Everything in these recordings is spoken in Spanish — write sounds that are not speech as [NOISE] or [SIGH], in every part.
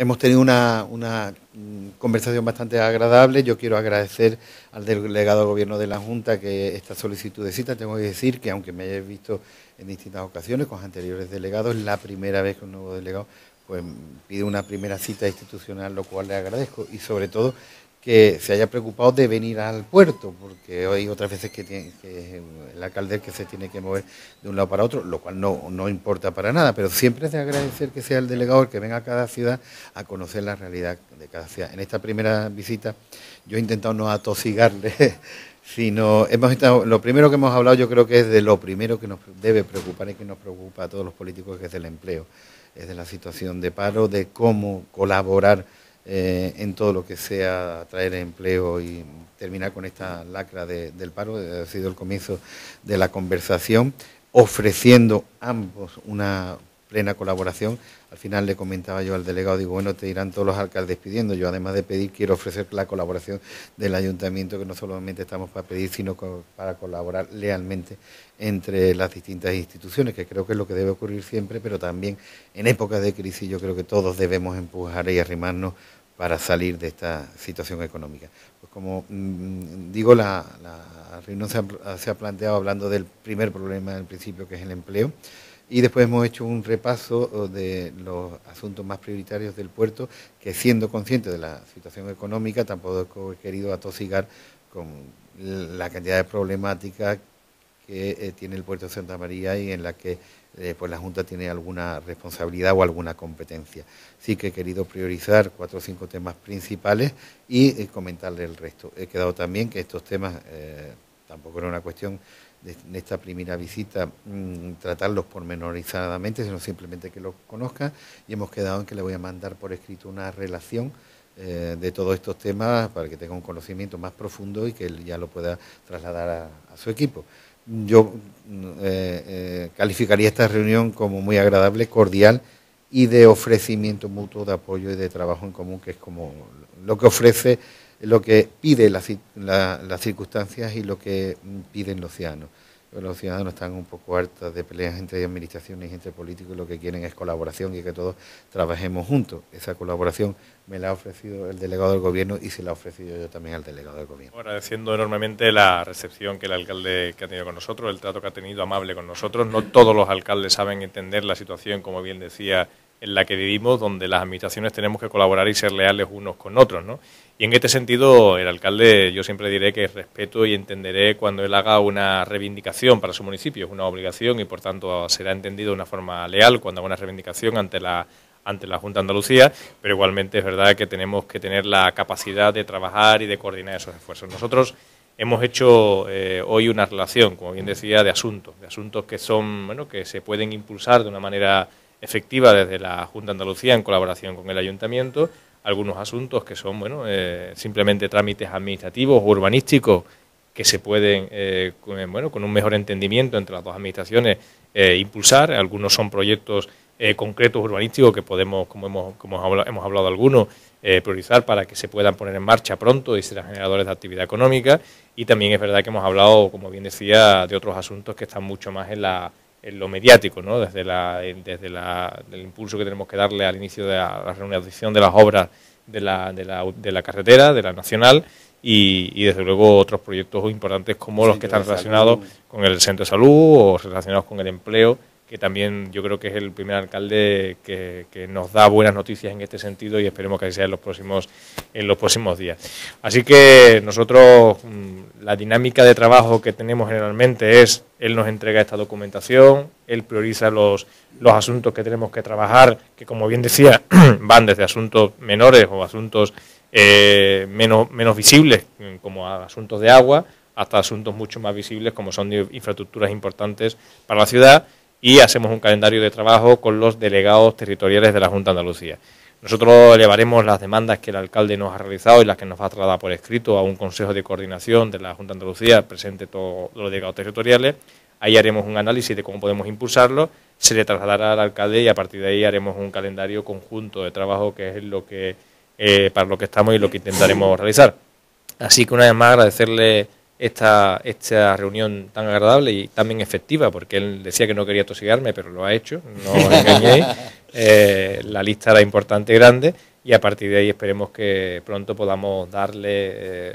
Hemos tenido una, mm, conversación bastante agradable. Yo quiero agradecer al delegado de gobierno de la Junta que esta solicitud de cita, tengo que decir que aunque me haya visto en distintas ocasiones con anteriores delegados, la primera vez que un nuevo delegado pues, pide una primera cita institucional, lo cual le agradezco. Y sobre todo que se haya preocupado de venir al puerto, porque hoy otras veces que, tiene, que el alcalde que se tiene que mover de un lado para otro, lo cual no, no importa para nada, pero siempre es de agradecer que sea el delegado el que venga a cada ciudad a conocer la realidad de cada ciudad. En esta primera visita yo he intentado no atosigarle, [LAUGHS] sino hemos estado, lo primero que hemos hablado yo creo que es de lo primero que nos debe preocupar y que nos preocupa a todos los políticos, que es el empleo, es de la situación de paro, de cómo colaborar eh, en todo lo que sea traer empleo y terminar con esta lacra del paro. Eh, ha sido el comienzo de la conversación, ofreciendo ambos una plena colaboración. Al final le comentaba yo al delegado, digo, bueno, te irán todos los alcaldes pidiendo. Yo, además de pedir, quiero ofrecer la colaboración del ayuntamiento, que no solamente estamos para pedir, sino para colaborar lealmente entre las distintas instituciones, que creo que es lo que debe ocurrir siempre, pero también en épocas de crisis yo creo que todos debemos empujar y arrimarnos para salir de esta situación económica. Pues como mm, digo, la, reunión se ha, planteado hablando del primer problema en principio, que es el empleo, y después hemos hecho un repaso oh, de los asuntos más prioritarios del puerto, que siendo consciente de la situación económica, tampoco he querido atosigar con la cantidad de problemática que eh, tiene el puerto de Santa María y en la que eh, pues la Junta tiene alguna responsabilidad o alguna competencia. Sí que he querido priorizar cuatro o cinco temas principales y eh, comentarle el resto. He quedado también que estos temas eh, tampoco era una cuestión de, en esta primera visita mm, tratarlos pormenorizadamente, sino simplemente que los conozca y hemos quedado en que le voy a mandar por escrito una relación de todos estos temas para que tenga un conocimiento más profundo y que él ya lo pueda trasladar a su equipo yo eh, eh, calificaría esta reunión como muy agradable, cordial y de ofrecimiento mutuo de apoyo y de trabajo en común, que es como lo que ofrece, lo que pide las circunstancias y lo que piden los cianos los ciudadanos están un poco hartos de peleas entre administraciones y entre políticos y lo que quieren es colaboración y que todos trabajemos juntos. Esa colaboración me la ha ofrecido el delegado del gobierno y se la ha ofrecido yo también al delegado del gobierno. Agradeciendo enormemente la recepción que el alcalde ha tenido con nosotros, el trato que ha tenido amable con nosotros. No todos los alcaldes saben entender la situación, como bien decía en la que vivimos, donde las administraciones tenemos que colaborar y ser leales unos con otros. ¿no? Y en este sentido, el alcalde, yo siempre diré que respeto y entenderé cuando él haga una reivindicación para su municipio, es una obligación y por tanto será entendido de una forma leal cuando haga una reivindicación ante la ante la Junta de Andalucía, pero igualmente es verdad que tenemos que tener la capacidad de trabajar y de coordinar esos esfuerzos. Nosotros hemos hecho eh, hoy una relación, como bien decía, de asuntos, de asuntos que son, bueno, que se pueden impulsar de una manera efectiva desde la Junta de Andalucía en colaboración con el Ayuntamiento, algunos asuntos que son bueno eh, simplemente trámites administrativos o urbanísticos que se pueden eh, eh, bueno con un mejor entendimiento entre las dos administraciones impulsar algunos son proyectos concretos urbanísticos que podemos como hemos como hemos hablado algunos priorizar para que se puedan poner en marcha pronto y ser generadores de actividad económica y también es verdad que hemos hablado como bien decía de otros asuntos que están mucho más en la en lo mediático, ¿no? desde, el impulso que tenemos que darle al inicio de la, reunión de las obras de la, de de la carretera, de la nacional, y, desde luego otros proyectos importantes como los que están relacionados con el centro de salud o relacionados con el empleo que también yo creo que es el primer alcalde que, nos da buenas noticias en este sentido y esperemos que así sea en los próximos en los próximos días. Así que nosotros mm, la dinámica de trabajo que tenemos generalmente es él nos entrega esta documentación, él prioriza los los asuntos que tenemos que trabajar, que como bien decía [CLEARS THROAT] van desde asuntos menores o asuntos eh, menos menos visibles como asuntos de agua hasta asuntos mucho más visibles como son infraestructuras importantes para la ciudad y hacemos un calendario de trabajo con los delegados territoriales de la Junta de Andalucía. Nosotros elevaremos las demandas que el alcalde nos ha realizado y las que nos ha trasladado por escrito a un consejo de coordinación de la Junta de Andalucía, presente todos los delegados territoriales. Ahí haremos un análisis de cómo podemos impulsarlo, se le trasladará al alcalde y a partir de ahí haremos un calendario conjunto de trabajo que es lo que eh, para lo que estamos y lo que intentaremos realizar. Así que una vez más agradecerle esta, esta reunión tan agradable y también efectiva, porque él decía que no quería tosigarme, pero lo ha hecho, no os engañéis. [LAUGHS] Eh, la lista era importante y grande y a partir de ahí esperemos que pronto podamos darle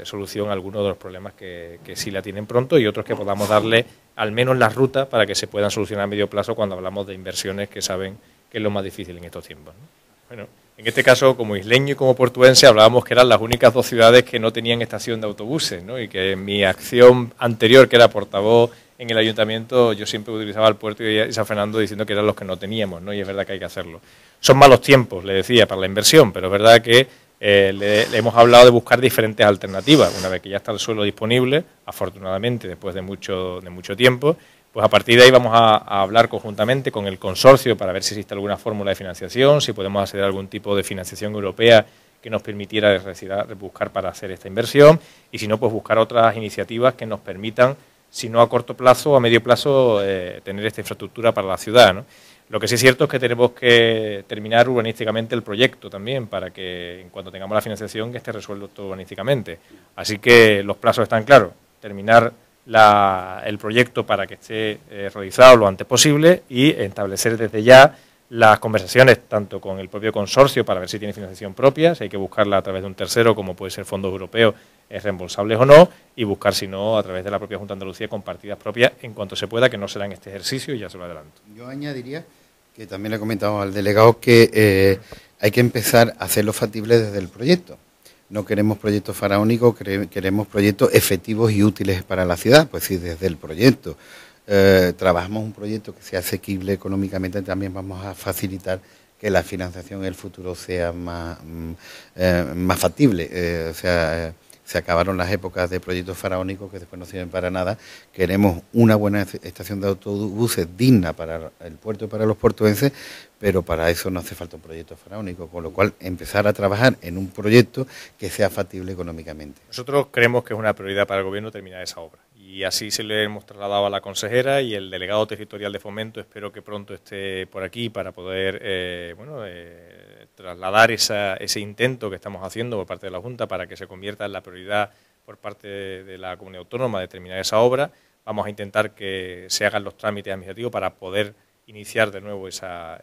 eh, solución a algunos de los problemas que, sí la tienen pronto y otros que podamos darle al menos la ruta para que se puedan solucionar a medio plazo cuando hablamos de inversiones que saben que es lo más difícil en estos tiempos. Bueno. En este caso, como isleño y como portuense, hablábamos que eran las únicas dos ciudades que no tenían estación de autobuses, ¿no? Y que en mi acción anterior, que era portavoz en el ayuntamiento, yo siempre utilizaba el puerto y San Fernando diciendo que eran los que no teníamos, ¿no? Y es verdad que hay que hacerlo. Son malos tiempos, le decía, para la inversión, pero es verdad que eh, le, le, hemos hablado de buscar diferentes alternativas. Una vez que ya está el suelo disponible, afortunadamente, después de mucho, de mucho tiempo, pues a partir de ahí vamos a, hablar conjuntamente con el consorcio para ver si existe alguna fórmula de financiación, si podemos acceder a algún tipo de financiación europea que nos permitiera buscar para hacer esta inversión y si no, pues buscar otras iniciativas que nos permitan, si no a corto plazo o a medio plazo, eh, tener esta infraestructura para la ciudad. Lo que sí es cierto es que tenemos que terminar urbanísticamente el proyecto también para que en cuanto tengamos la financiación que esté resuelto urbanísticamente. Así que los plazos están claros. Terminar el proyecto para que esté eh, realizado lo antes posible y establecer desde ya las conversaciones tanto con el propio consorcio para ver si tiene financiación propia, si hay que buscarla a través de un tercero, como puede ser fondos europeos es reembolsables o no, y buscar, si no, a través de la propia Junta de Andalucía con partidas propias en cuanto se pueda, que no será en este ejercicio, y ya se lo adelanto. Yo añadiría que también le comentamos al delegado que eh, hay que empezar a hacerlo factible desde el proyecto. No queremos proyectos faraónicos, queremos proyectos efectivos y útiles para la ciudad. Pues sí, desde el proyecto eh, trabajamos un proyecto que sea asequible económicamente, también vamos a facilitar que la financiación en el futuro sea más, mm, eh, factible. Eh, o sea, se acabaron las épocas de proyectos faraónicos que después no sirven para nada. Queremos una buena estación de autobuses digna para el puerto y para los portuenses, pero para eso no hace falta un proyecto faraónico, con lo cual empezar a trabajar en un proyecto que sea factible económicamente. Nosotros creemos que es una prioridad para el Gobierno terminar esa obra y así se le hemos trasladado a la consejera y el delegado territorial de fomento espero que pronto esté por aquí para poder eh, bueno, eh, trasladar ese intento que estamos haciendo por parte de la Junta para que se convierta en la prioridad por parte de la comunidad autónoma de terminar esa obra. Vamos a intentar que se hagan los trámites administrativos para poder iniciar de nuevo esa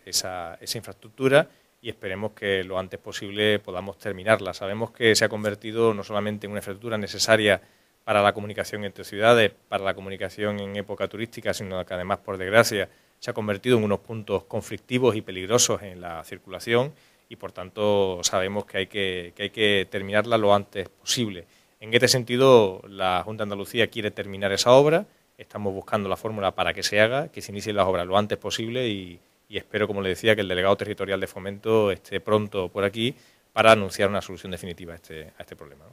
infraestructura y esperemos que lo antes posible podamos terminarla. Sabemos que se ha convertido no solamente en una infraestructura necesaria para la comunicación entre ciudades, para la comunicación en época turística, sino que además, por desgracia, se ha convertido en unos puntos conflictivos y peligrosos en la circulación y por tanto sabemos que hay que, terminarla lo antes posible. En este sentido, la Junta de Andalucía quiere terminar esa obra, estamos buscando la fórmula para que se haga, que se inicie las obras lo antes posible y, espero, como le decía, que el delegado territorial de fomento esté pronto por aquí para anunciar una solución definitiva a este, a este problema.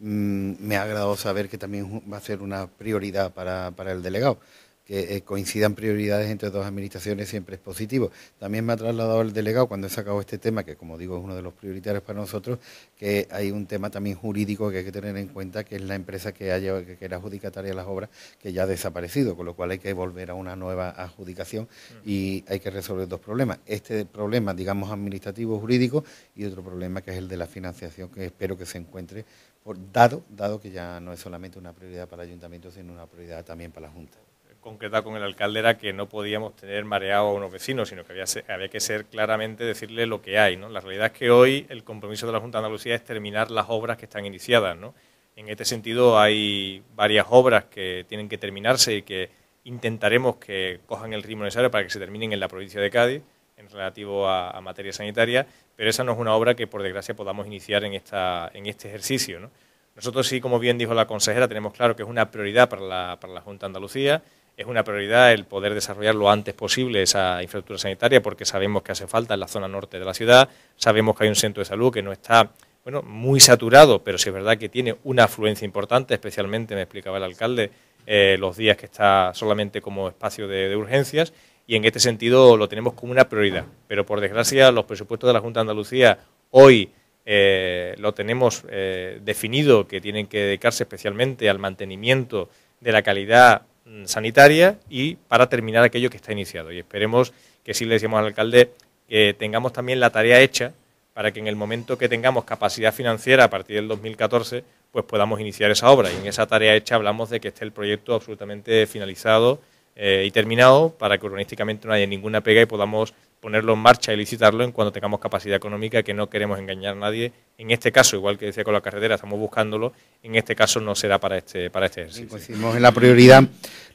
Mm, me ha agradado saber que también va a ser una prioridad para el delegado que eh, coincidan prioridades entre dos administraciones siempre es positivo. También me ha trasladado el delegado cuando he sacado este tema, que como digo es uno de los prioritarios para nosotros, que hay un tema también jurídico que hay que tener en cuenta, que es la empresa que, haya, que era adjudicataria de las obras, que ya ha desaparecido, con lo cual hay que volver a una nueva adjudicación mm. y hay que resolver dos problemas. Este problema, digamos, administrativo, jurídico, y otro problema que es el de la financiación, que espero que se encuentre, por, dado, dado que ya no es solamente una prioridad para el ayuntamiento, sino una prioridad también para la Junta concreta con el alcalde era que no podíamos tener mareado a unos vecinos, sino que había, que ser claramente decirle lo que hay. ¿no? La realidad es que hoy el compromiso de la Junta de Andalucía es terminar las obras que están iniciadas. ¿no? En este sentido hay varias obras que tienen que terminarse y que intentaremos que cojan el ritmo necesario para que se terminen en la provincia de Cádiz en relativo a, materia sanitaria, pero esa no es una obra que por desgracia podamos iniciar en, esta, en este ejercicio. ¿no? Nosotros sí, como bien dijo la consejera, tenemos claro que es una prioridad para la, para la Junta de Andalucía es una prioridad el poder desarrollar lo antes posible esa infraestructura sanitaria porque sabemos que hace falta en la zona norte de la ciudad, sabemos que hay un centro de salud que no está bueno, muy saturado, pero sí es verdad que tiene una afluencia importante, especialmente, me explicaba el alcalde, eh, los días que está solamente como espacio de, urgencias y en este sentido lo tenemos como una prioridad. Pero por desgracia los presupuestos de la Junta de Andalucía hoy eh, lo tenemos eh, definido que tienen que dedicarse especialmente al mantenimiento de la calidad Mm, sanitaria y para terminar aquello que está iniciado. Y esperemos que si le decimos al alcalde que tengamos también la tarea hecha para que en el momento que tengamos capacidad financiera a partir del 2014, pues podamos iniciar esa obra. Y en esa tarea hecha hablamos de que esté el proyecto absolutamente finalizado eh, y terminado para que urbanísticamente no haya ninguna pega y podamos ponerlo en marcha y licitarlo en cuanto tengamos capacidad económica, que no queremos engañar a nadie. En este caso, igual que decía con la carretera, estamos buscándolo, en este caso no será para este, para este ejercicio. Pues en la prioridad,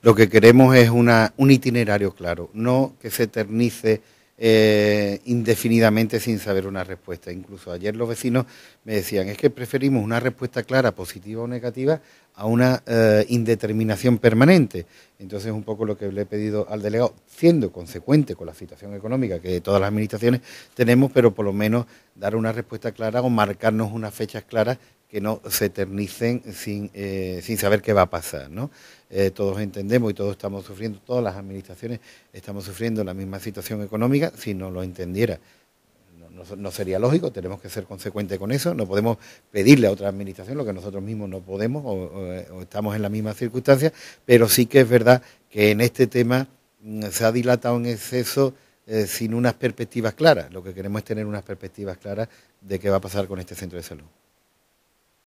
lo que queremos es una, un itinerario claro, no que se eternice eh, indefinidamente sin saber una respuesta. Incluso ayer los vecinos me decían, es que preferimos una respuesta clara, positiva o negativa, a una eh, indeterminación permanente. Entonces, un poco lo que le he pedido al delegado, siendo consecuente con la situación económica que todas las administraciones tenemos, pero por lo menos dar una respuesta clara o marcarnos unas fechas claras que no se eternicen eh, sin, saber qué va a pasar. Eh, todos entendemos y todos estamos sufriendo, todas las administraciones estamos sufriendo la misma situación económica, si no lo entendiera. No, sería lógico, tenemos que ser consecuentes con eso, no podemos pedirle a otra administración lo que nosotros mismos no podemos o, eh, estamos en la misma circunstancia, pero sí que es verdad que en este tema mm, se ha dilatado en exceso sin unas perspectivas claras. Lo que queremos es tener unas perspectivas claras de qué va a pasar con este centro de salud.